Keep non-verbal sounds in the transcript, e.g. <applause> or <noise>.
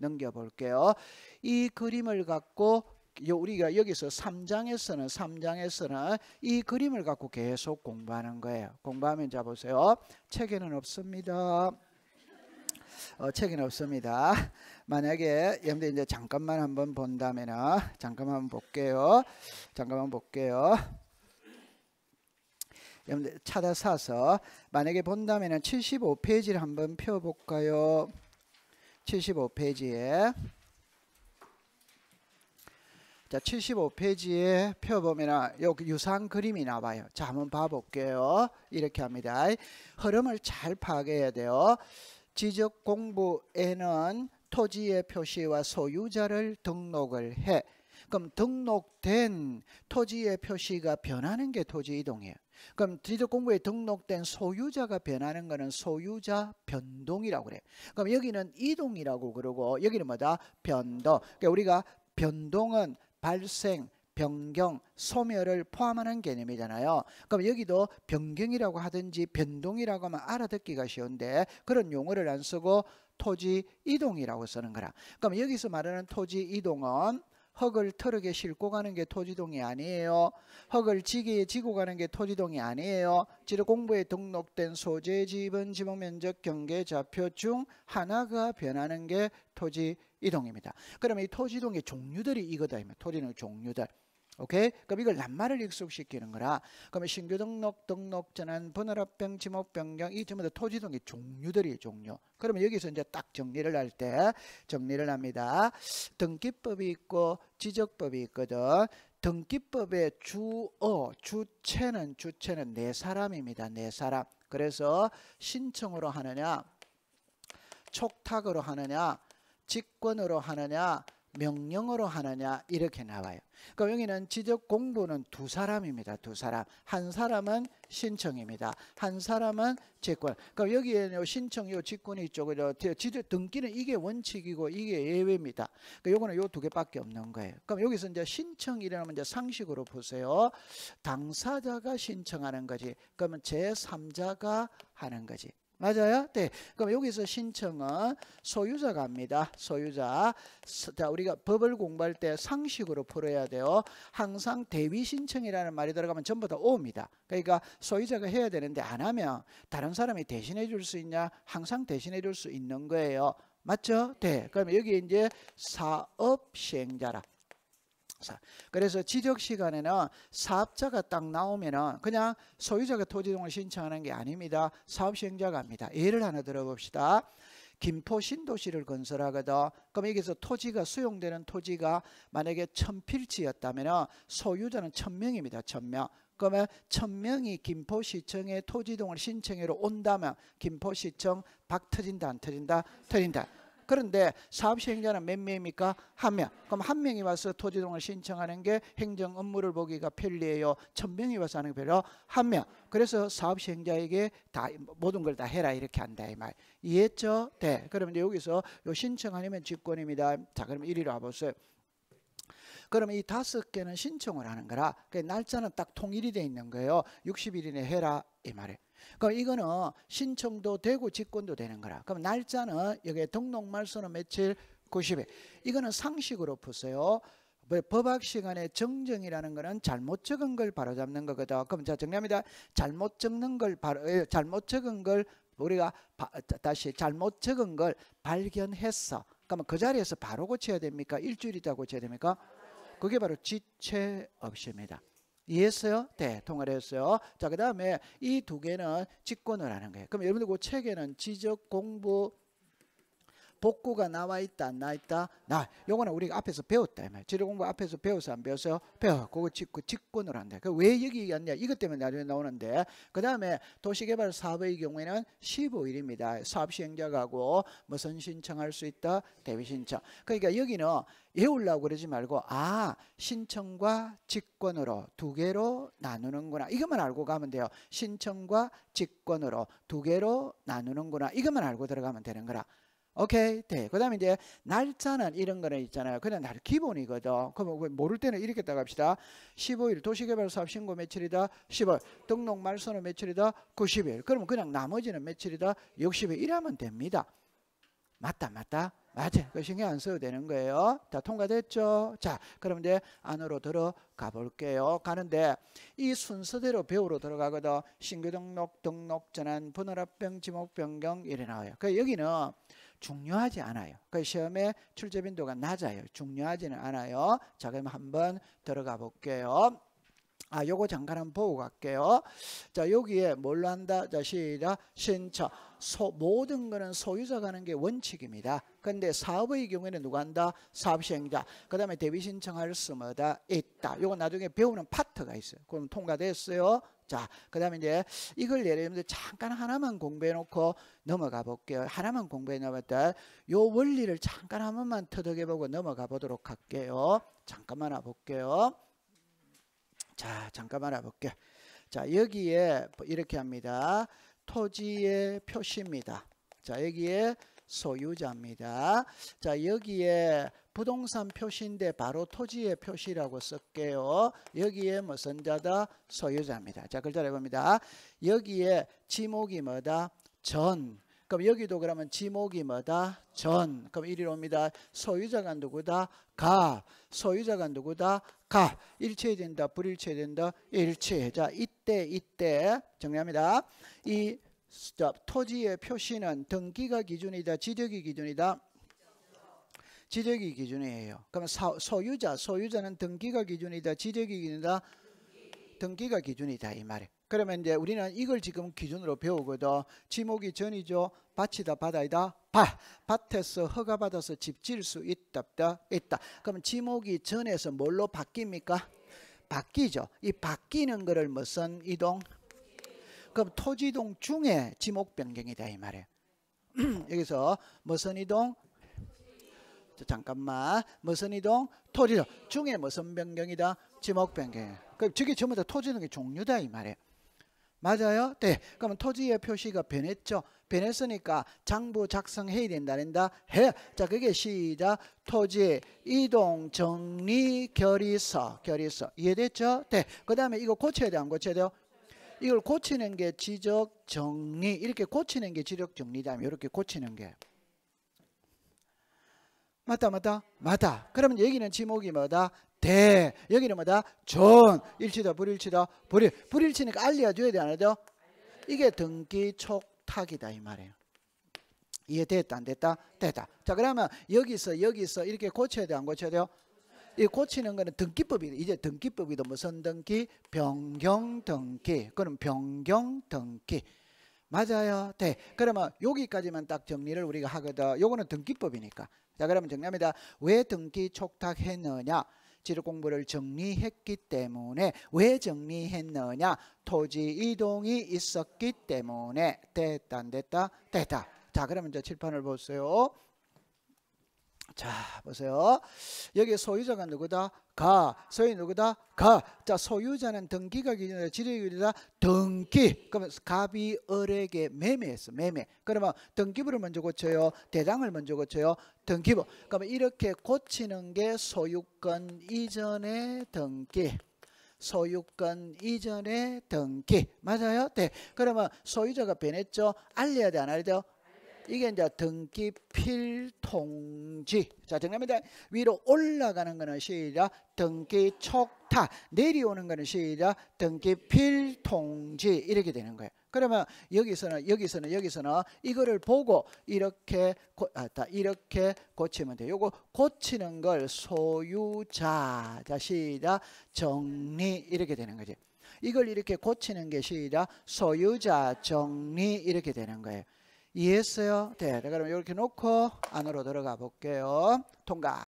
넘겨볼게요. 이 그림을 갖고 우리가 여기서 3장에서는 3장에서는 이 그림을 갖고 계속 공부하는 거예요. 공부하면 자 보세요. 책에는 없습니다. 어, 책에는 없습니다. 만약에 여러분들 이제 잠깐만 한번 본다면은 잠깐만 볼게요. 잠깐만 볼게요. 여러분들 찾아 사서 만약에 본다면은 75페이지를 한번 펴 볼까요? 75페이지에 자 75페이지에 펴보면 여기 유사 그림이 나와요. 자 한번 봐볼게요. 이렇게 합니다. 흐름을 잘 파악해야 돼요. 지적 공부에는 토지의 표시와 소유자를 등록을 해 그럼 등록된 토지의 표시가 변하는 게 토지 이동이에요. 그럼 지적 공부에 등록된 소유자가 변하는 거는 소유자 변동이라고 그래. 그럼 여기는 이동이라고 그러고 여기는 뭐다? 변동. 그러니까 우리가 변동은 발생, 변경, 소멸을 포함하는 개념이잖아요. 그럼 여기도 변경이라고 하든지 변동이라고 하면 알아듣기가 쉬운데 그런 용어를 안 쓰고 토지 이동이라고 쓰는 거라. 그럼 여기서 말하는 토지 이동은 흙을 터르게 싣고 가는 게 토지동이 아니에요. 흙을 지게 지고 가는 게 토지동이 아니에요. 지리공부에 등록된 소재, 지분, 지목 면적, 경계, 좌표 중 하나가 변하는 게 토지 이동입니다. 그러면 이 토지동의 종류들이 이거다. 토지동 종류들. 오케이? 그럼 이걸 낱말을 익숙시키는 거라. 그러면 신규 등록, 등록 전환, 분할합병, 지목 변경 이 전부 다 토지 등의 종류들이 종류. 그러면 여기서 이제 딱 정리를 할 때 정리를 합니다. 등기법이 있고 지적법이 있거든. 등기법의 주어, 주체는 주체는 네 사람입니다. 네 사람. 그래서 신청으로 하느냐, 촉탁으로 하느냐, 직권으로 하느냐, 명령으로 하느냐 이렇게 나와요. 그러니까 여기는 지적 공부는 두 사람입니다. 두 사람. 한 사람은 신청입니다. 한 사람은 직권. 그러니까 여기에는 신청, 요 직권 이쪽으로 지적 등기는 이게 원칙이고 이게 예외입니다. 그러니까 요거는 요 두 개밖에 없는 거예요. 그럼 여기서 이제 신청이라면 이제 상식으로 보세요. 당사자가 신청하는 거지. 그러면 제3자가 하는 거지. 맞아요? 네. 그럼 여기서 신청은 소유자 갑니다. 소유자. 자, 우리가 법을 공부할 때 상식으로 풀어야 돼요. 항상 대위 신청이라는 말이 들어가면 전부 다 오입니다. 그러니까 소유자가 해야 되는데 안 하면 다른 사람이 대신해 줄 수 있냐? 항상 대신해 줄 수 있는 거예요. 맞죠? 네. 그럼 여기 이제 사업 시행자라. 그래서 지적 시간에는 사업자가 딱 나오면은 그냥 소유자가 토지등을 신청하는 게 아닙니다. 사업 시행자가 합니다. 예를 하나 들어봅시다. 김포 신도시를 건설하거든. 그럼 여기서 토지가 수용되는 토지가 만약에 천필지였다면 소유자는 천명입니다. 천명. 그러면 천명이 김포시청에 토지등을 신청해로 온다면 김포시청 박 터진다 안 터진다? 터진다. 그런데 사업시 행자는 몇 명입니까? 한 명. 그럼 한 명이 와서 토지등을 신청하는 게 행정 업무를 보기가 편리해요. 천 명이 와서 하는 게 별로 한 명. 그래서 사업시 행자에게 다 모든 걸 다 해라 이렇게 한다 이 말. 이해했죠? 네. 그러면 여기서 요 신청하려면 직권입니다. 자, 그럼 1위로 와보세요. 그러면 이 다섯 개는 신청을 하는 거라. 그 날짜는 딱 통일이 돼 있는 거예요. 60일 이내 해라 이 말에. 그럼 이거는 신청도 되고 직권도 되는 거라. 그럼 날짜는 여기에 등록 말소는 며칠 90일. 이거는 상식으로 푸세요. 뭐 법학 시간에 정정이라는 거는 잘못 적은 걸 바로잡는 거거든. 그럼 자 정리합니다. 잘못 적는 걸 바로 예, 잘못 적은 걸 우리가 바, 다시 잘못 적은 걸 발견했어. 그러면 그 자리에서 바로 고쳐야 됩니까? 일주일 있다 고쳐야 됩니까? 그게 바로 지체 없입니다. 이해했어요? 네, 통화했어요. 자, 그 다음에 이 두 개는 직권을 하는 거예요. 그럼 여러분들 그 책에는 지적, 공부, 복구가 나와 있다 안 나와 있다 나 요거는 우리가 앞에서 배웠다 이말지료 공부 앞에서 배워서 안 배워서 배워 그거 직구 그 직권으로 한다 그왜 여기 왔냐 이것 때문에 나중에 나오는데 그 다음에 도시개발 사업의 경우에는 15일입니다 사업 시행자가고 무슨 신청할 수 있다 대비 신청 그러니까 여기는 예울라고 그러지 말고 아 신청과 직권으로 두 개로 나누는구나 이것만 알고 가면 돼요 신청과 직권으로 두 개로 나누는구나 이것만 알고 들어가면 되는 거라 오케이 돼. 그다음에 이제 날짜는 이런 거는 있잖아요. 그냥 날 기본이거든. 그럼 모를 때는 이렇게 딱 합시다. 15일 도시개발 사업 신고 며칠이다. 10월 등록 말소는 며칠이다. 90일. 그럼 그냥 나머지는 며칠이다. 60일 이라면 됩니다. 맞다 맞다. 맞아. 그 신경 안 써도 되는 거예요. 다 통과됐죠? 자, 그럼 이제 안으로 들어가 볼게요. 가는데 이 순서대로 배우로 들어가거든. 신규 등록, 등록 전환, 번호라 병 지목 변경 이래 나와요. 그 여기는 중요하지 않아요. 그시험에 그러니까 출제 빈도가 낮아요. 중요하지는 않아요. 자, 그럼 한번 들어가 볼게요. 아, 요거 잠깐 한번 보고 갈게요. 자, 여기에 뭘로 한다? 자, 시작. 신차 소, 모든 거는 소유자가 하는 게 원칙입니다. 근데 사업의 경우에는 누가 한다? 사업시행자. 그 다음에 대비 신청할 수마다 있다. 요거 나중에 배우는 파트가 있어요. 그럼 통과됐어요. 자, 그 다음에 이제 이걸 예를 들면 잠깐 하나만 공부해 놓고 넘어가 볼게요. 하나만 공부해 놓았다. 요 원리를 잠깐 한 번만 터득해 보고 넘어가 보도록 할게요. 잠깐만 와볼게요. 자, 잠깐만 와볼게요. 자, 여기에 이렇게 합니다. 토지의 표시입니다. 자, 여기에 소유자입니다. 자 여기에 부동산 표시인데 바로 토지의 표시라고 쓸게요. 여기에 무슨 자다? 소유자입니다. 자 글자를 해봅니다. 여기에 지목이 뭐다? 전. 그럼 여기도 그러면 지목이 뭐다? 전. 그럼 이리 로 옵니다. 소유자가 누구다? 가. 소유자가 누구다? 가. 일치해야 된다. 불일치해야 된다. 일치. 자 이때 이때 정리합니다. 이 stop. 토지의 표시는 등기가 기준이다, 지적이 기준이다. 지적이 기준이에요. 그럼 사, 소유자, 소유자는 등기가 기준이다, 지적이 기준이다. 등기가 기준이다 이 말이에요. 그러면 이제 우리는 이걸 지금 기준으로 배우거든. 지목이 전이죠. 밭이다 바다이다. 밭. 밭에서 허가 받아서 집 지을 수 있답다. 있다. 그럼 지목이 전에서 뭘로 바뀝니까? 바뀌죠. 이 바뀌는 거를 무슨 이동? 그럼 토지동 중에 지목 변경이다 이 말이에요. <clears throat> 여기서 무슨 이동? 잠깐만. 무슨 이동? 토지동 중에 무슨 변경이다? 지목 변경. 그럼 저게 전부 다 토지동의 종류다 이 말이에요. 맞아요? 네. 그러면 토지의 표시가 변했죠. 변했으니까 장부 작성해야 된다 된다 해. 자, 그게 시작. 토지 이동 정리 결의서 결의서 이해됐죠? 네. 그다음에 이거 고쳐야 돼안 고쳐야 돼요? 이걸 고치는 게 지적 정리 이렇게 고치는 게 지적 정리다 이렇게 고치는 게 맞다 맞다 맞다 그러면 여기는 지목이 뭐다 대 여기는 뭐다 전 일치다 불일치다 불일 불일치니까 알려줘야 되나요? 이게 등기 촉탁이다 이 말이에요. 이해됐다 안 됐다 됐다. 자 그러면 여기서 여기서 이렇게 고쳐야 돼안 고쳐야 돼요? 이 고치는 거는 등기법이 이제 등기법이도 무슨 뭐 등기? 변경 등기. 그럼 변경 등기. 맞아요. 네. 그러면 여기까지만 딱 정리를 우리가 하거든. 요거는 등기법이니까. 자, 그러면 정리합니다. 왜 등기 촉탁했느냐? 지로 공부를 정리했기 때문에 왜 정리했느냐? 토지 이동이 있었기 때문에 됐다 안 됐다? 됐다. 자, 그러면 이제 칠판을 보세요. 자, 보세요. 여기 소유자가 누구다? 가. 소유 누구다? 가. 자, 소유자는 등기가 기준으로 지뢰율이다. 등기. 그러면 갑이 을에게 매매했어. 매매. 그러면 등기부를 먼저 고쳐요. 대장을 먼저 고쳐요. 등기부. 그러면 이렇게 고치는 게 소유권 이전의 등기. 소유권 이전의 등기 맞아요? 네. 그러면 소유자가 변했죠? 알려야 돼안 알려 돼요? 이게 이제 등기필통지. 자, 정답입니다. 위로 올라가는 거는 시작 등기촉탁, 내려오는 거는 시작 등기필통지 이렇게 되는 거예요. 그러면 여기서는 여기서는 여기서는 이거를 보고 이렇게 고, 아, 이렇게 고치면 돼요. 요거 고치는 걸 소유자 자 시작 정리 이렇게 되는 거지. 이걸 이렇게 고치는 게 시작 소유자 정리 이렇게 되는 거예요. 이해했어요? 네, 그럼 이렇게 놓고 안으로 들어가 볼게요. 통과.